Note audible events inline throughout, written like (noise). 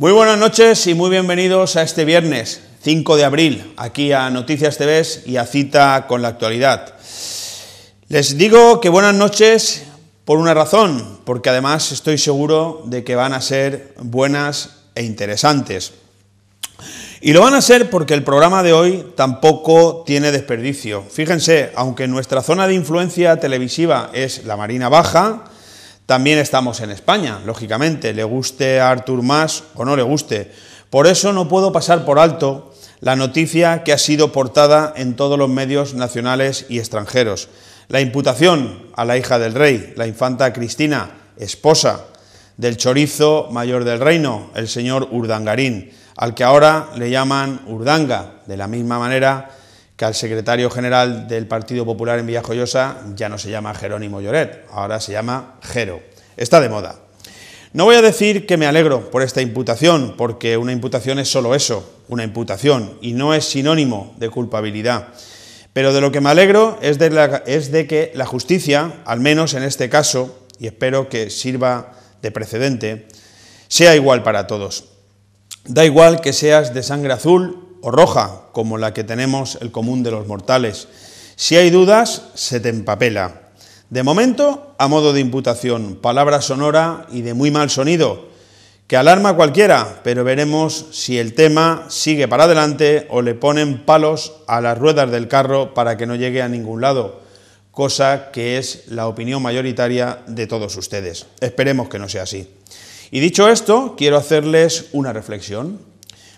Muy buenas noches y muy bienvenidos a este viernes 5 de abril, aquí a Noticias TV y a Cita con la Actualidad. Les digo que buenas noches por una razón, porque además estoy seguro de que van a ser buenas e interesantes. Y lo van a ser porque el programa de hoy tampoco tiene desperdicio. Fíjense, aunque nuestra zona de influencia televisiva es la Marina Baja, también estamos en España, lógicamente, le guste a Artur más o no le guste. Por eso no puedo pasar por alto la noticia que ha sido portada en todos los medios nacionales y extranjeros. La imputación a la hija del rey, la infanta Cristina, esposa del chorizo mayor del reino, el señor Urdangarín, al que ahora le llaman Urdanga, de la misma manera que al secretario general del Partido Popular en Villajoyosa ya no se llama Jerónimo Lloret, ahora se llama Jero. Está de moda. No voy a decir que me alegro por esta imputación, porque una imputación es solo eso, una imputación, y no es sinónimo de culpabilidad. Pero de lo que me alegro es de que la justicia, al menos en este caso, y espero que sirva de precedente, sea igual para todos. Da igual que seas de sangre azul o roja, como la que tenemos el común de los mortales. Si hay dudas, se te empapela. De momento, a modo de imputación, palabra sonora y de muy mal sonido, que alarma a cualquiera, pero veremos si el tema sigue para adelante o le ponen palos a las ruedas del carro para que no llegue a ningún lado, cosa que es la opinión mayoritaria de todos ustedes. Esperemos que no sea así. Y dicho esto, quiero hacerles una reflexión.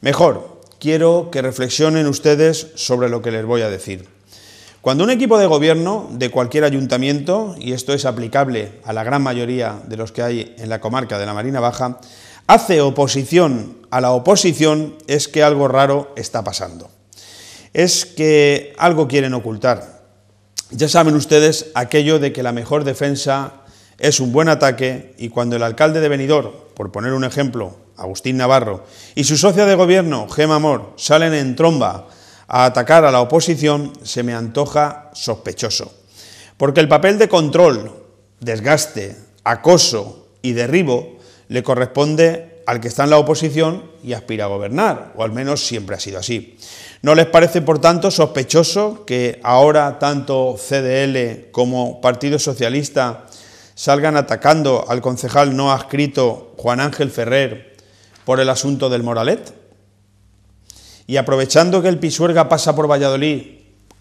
Mejor, quiero que reflexionen ustedes sobre lo que les voy a decir. Cuando un equipo de gobierno de cualquier ayuntamiento, y esto es aplicable a la gran mayoría de los que hay en la comarca de la Marina Baja, hace oposición a la oposición es que algo raro está pasando. Es que algo quieren ocultar. Ya saben ustedes aquello de que la mejor defensa es un buen ataque y cuando el alcalde de Benidorm, por poner un ejemplo, Agustín Navarro, y su socio de gobierno, Gema Amor, salen en tromba a atacar a la oposición, se me antoja sospechoso. Porque el papel de control, desgaste, acoso y derribo le corresponde al que está en la oposición y aspira a gobernar, o al menos siempre ha sido así. ¿No les parece, por tanto, sospechoso que ahora tanto CDL como Partido Socialista salgan atacando al concejal no adscrito Juan Ángel Ferrer por el asunto del Moralet. Y aprovechando que el Pisuerga pasa por Valladolid,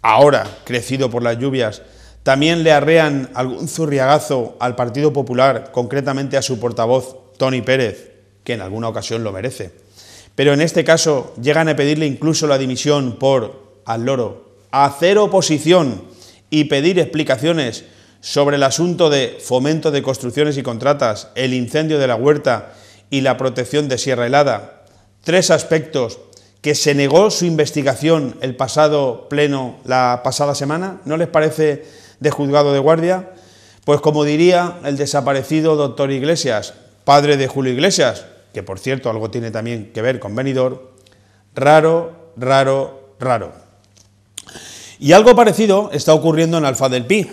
ahora crecido por las lluvias, también le arrean algún zurriagazo al Partido Popular, concretamente a su portavoz, Tony Pérez, que en alguna ocasión lo merece. Pero en este caso llegan a pedirle incluso la dimisión por, al loro, hacer oposición y pedir explicaciones sobre el asunto de fomento de construcciones y contratas, el incendio de la huerta y la protección de Sierra Helada, tres aspectos que se negó su investigación el pasado pleno, la pasada semana, ¿no les parece de juzgado de guardia? Pues como diría el desaparecido doctor Iglesias, padre de Julio Iglesias, que por cierto algo tiene también que ver con Benidorm, raro, raro, raro. Y algo parecido está ocurriendo en Alfa del Pi,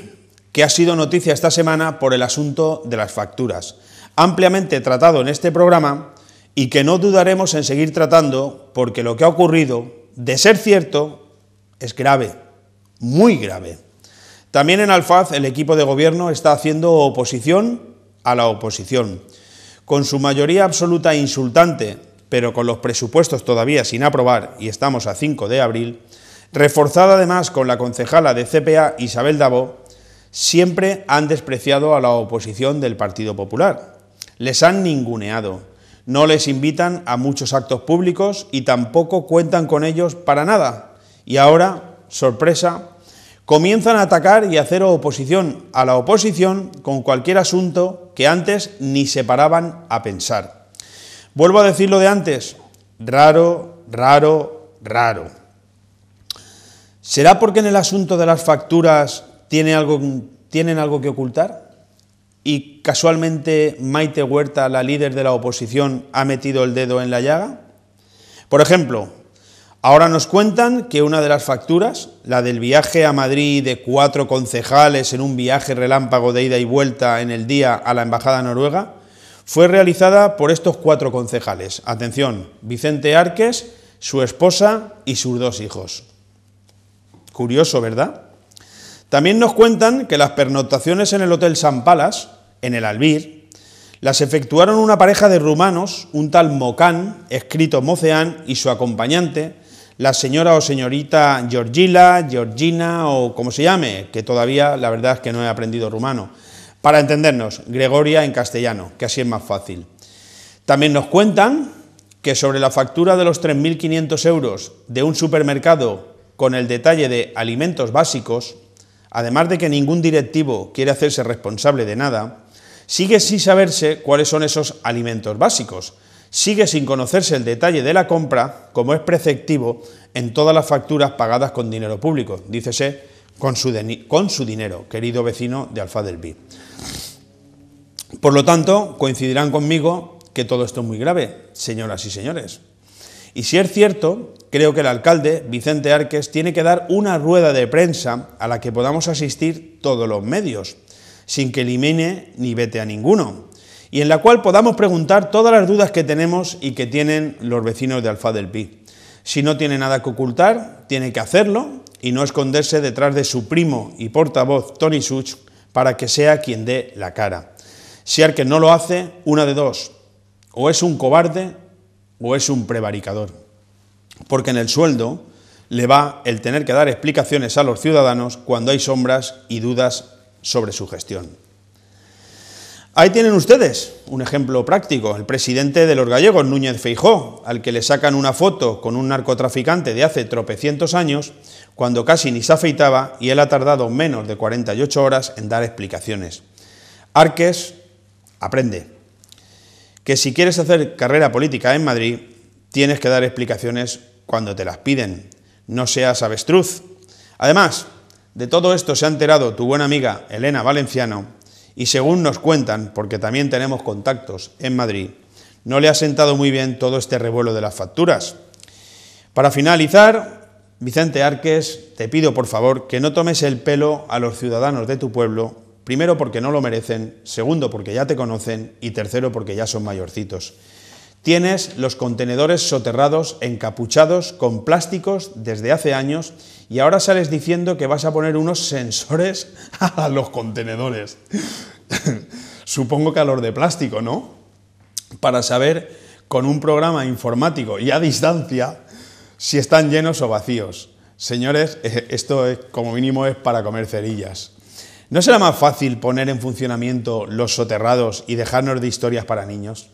que ha sido noticia esta semana por el asunto de las facturas ampliamente tratado en este programa y que no dudaremos en seguir tratando porque lo que ha ocurrido, de ser cierto, es grave, muy grave. También en Alfaz el equipo de gobierno está haciendo oposición a la oposición. Con su mayoría absoluta insultante, pero con los presupuestos todavía sin aprobar y estamos a 5 de abril, reforzada además con la concejala de CPA Isabel Davo, siempre han despreciado a la oposición del Partido Popular, les han ninguneado, no les invitan a muchos actos públicos y tampoco cuentan con ellos para nada. Y ahora, sorpresa, comienzan a atacar y hacer oposición a la oposición con cualquier asunto que antes ni se paraban a pensar. Vuelvo a decir lo de antes, raro, raro, raro. ¿Será porque en el asunto de las facturas tiene algo, tienen algo que ocultar? y casualmente Maite Huerta, la líder de la oposición, ha metido el dedo en la llaga? Por ejemplo, ahora nos cuentan que una de las facturas, la del viaje a Madrid de cuatro concejales en un viaje relámpago de ida y vuelta en el día a la Embajada Noruega, fue realizada por estos cuatro concejales. Atención, Vicente Arques, su esposa y sus dos hijos. Curioso, ¿verdad? También nos cuentan que las pernotaciones en el Hotel San Palas, en el Albir, las efectuaron una pareja de rumanos, un tal Mocán, escrito Moceán, y su acompañante, la señora o señorita Georgila, Georgina o como se llame, que todavía la verdad es que no he aprendido rumano. Para entendernos, Gregoria en castellano, que así es más fácil. También nos cuentan que sobre la factura de los 3.500 euros de un supermercado con el detalle de alimentos básicos, además de que ningún directivo quiere hacerse responsable de nada, sigue sin saberse cuáles son esos alimentos básicos, sigue sin conocerse el detalle de la compra, como es preceptivo en todas las facturas pagadas con dinero público, dícese con su, con su dinero, querido vecino de Alfa del B. Por lo tanto, coincidirán conmigo que todo esto es muy grave, señoras y señores. Y si es cierto creo que el alcalde, Vicente Arques, tiene que dar una rueda de prensa a la que podamos asistir todos los medios, sin que elimine ni vete a ninguno, y en la cual podamos preguntar todas las dudas que tenemos y que tienen los vecinos de Alfa del Pi. Si no tiene nada que ocultar, tiene que hacerlo y no esconderse detrás de su primo y portavoz, Tony Such, para que sea quien dé la cara. Si Arques no lo hace, una de dos, o es un cobarde o es un prevaricador porque en el sueldo le va el tener que dar explicaciones a los ciudadanos cuando hay sombras y dudas sobre su gestión. Ahí tienen ustedes un ejemplo práctico, el presidente de los gallegos, Núñez Feijó, al que le sacan una foto con un narcotraficante de hace tropecientos años, cuando casi ni se afeitaba y él ha tardado menos de 48 horas en dar explicaciones. Arques, aprende que si quieres hacer carrera política en Madrid, tienes que dar explicaciones cuando te las piden. No seas avestruz. Además, de todo esto se ha enterado tu buena amiga Elena Valenciano y según nos cuentan, porque también tenemos contactos en Madrid, no le ha sentado muy bien todo este revuelo de las facturas. Para finalizar, Vicente Arques, te pido por favor que no tomes el pelo a los ciudadanos de tu pueblo, primero porque no lo merecen, segundo porque ya te conocen y tercero porque ya son mayorcitos. Tienes los contenedores soterrados, encapuchados, con plásticos desde hace años y ahora sales diciendo que vas a poner unos sensores (laughs) a los contenedores. (laughs) Supongo que a los de plástico, ¿no? Para saber con un programa informático y a distancia si están llenos o vacíos. Señores, (laughs) esto es, como mínimo es para comer cerillas. ¿No será más fácil poner en funcionamiento los soterrados y dejarnos de historias para niños?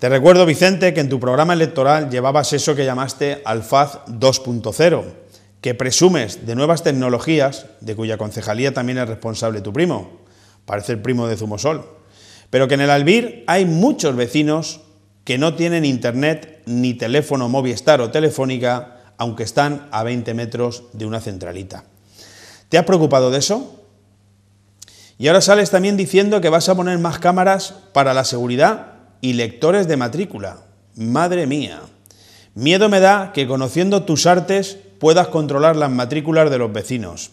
Te recuerdo, Vicente, que en tu programa electoral llevabas eso que llamaste Alfaz 2.0, que presumes de nuevas tecnologías, de cuya concejalía también es responsable tu primo, parece el primo de Zumosol, pero que en el Albir hay muchos vecinos que no tienen internet ni teléfono Movistar o Telefónica, aunque están a 20 metros de una centralita. ¿Te has preocupado de eso? Y ahora sales también diciendo que vas a poner más cámaras para la seguridad y lectores de matrícula. Madre mía. Miedo me da que conociendo tus artes puedas controlar las matrículas de los vecinos.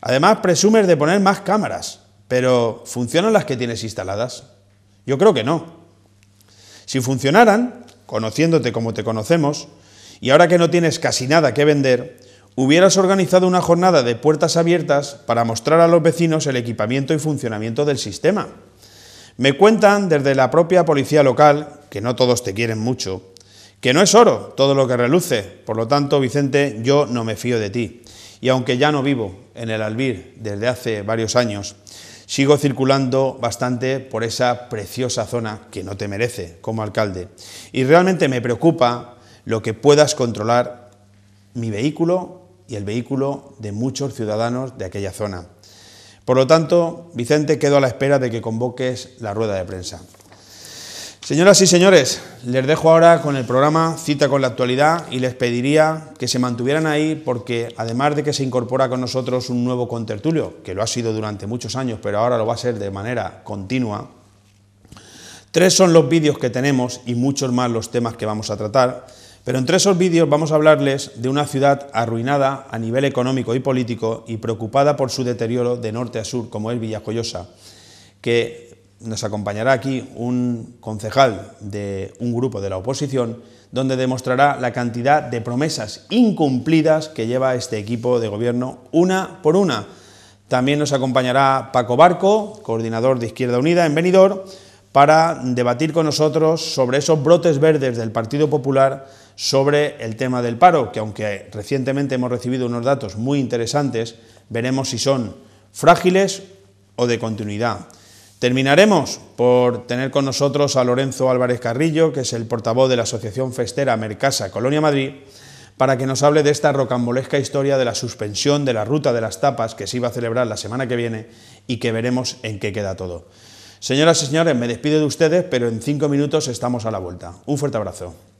Además, presumes de poner más cámaras, pero ¿funcionan las que tienes instaladas? Yo creo que no. Si funcionaran, conociéndote como te conocemos, y ahora que no tienes casi nada que vender, hubieras organizado una jornada de puertas abiertas para mostrar a los vecinos el equipamiento y funcionamiento del sistema. Me cuentan desde la propia policía local, que no todos te quieren mucho, que no es oro todo lo que reluce. Por lo tanto, Vicente, yo no me fío de ti. Y aunque ya no vivo en el Albir desde hace varios años, sigo circulando bastante por esa preciosa zona que no te merece como alcalde. Y realmente me preocupa lo que puedas controlar mi vehículo y el vehículo de muchos ciudadanos de aquella zona. Por lo tanto, Vicente, quedo a la espera de que convoques la rueda de prensa. Señoras y señores, les dejo ahora con el programa Cita con la actualidad y les pediría que se mantuvieran ahí porque además de que se incorpora con nosotros un nuevo contertulio, que lo ha sido durante muchos años, pero ahora lo va a ser de manera continua, tres son los vídeos que tenemos y muchos más los temas que vamos a tratar. Pero entre esos vídeos vamos a hablarles de una ciudad arruinada a nivel económico y político y preocupada por su deterioro de norte a sur, como es Villajoyosa, que nos acompañará aquí un concejal de un grupo de la oposición, donde demostrará la cantidad de promesas incumplidas que lleva este equipo de gobierno una por una. También nos acompañará Paco Barco, coordinador de Izquierda Unida en Benidorm, para debatir con nosotros sobre esos brotes verdes del Partido Popular sobre el tema del paro, que aunque recientemente hemos recibido unos datos muy interesantes, veremos si son frágiles o de continuidad. Terminaremos por tener con nosotros a Lorenzo Álvarez Carrillo, que es el portavoz de la Asociación Festera Mercasa Colonia Madrid, para que nos hable de esta rocambolesca historia de la suspensión de la ruta de las tapas que se iba a celebrar la semana que viene y que veremos en qué queda todo. Señoras y señores, me despido de ustedes, pero en cinco minutos estamos a la vuelta. Un fuerte abrazo.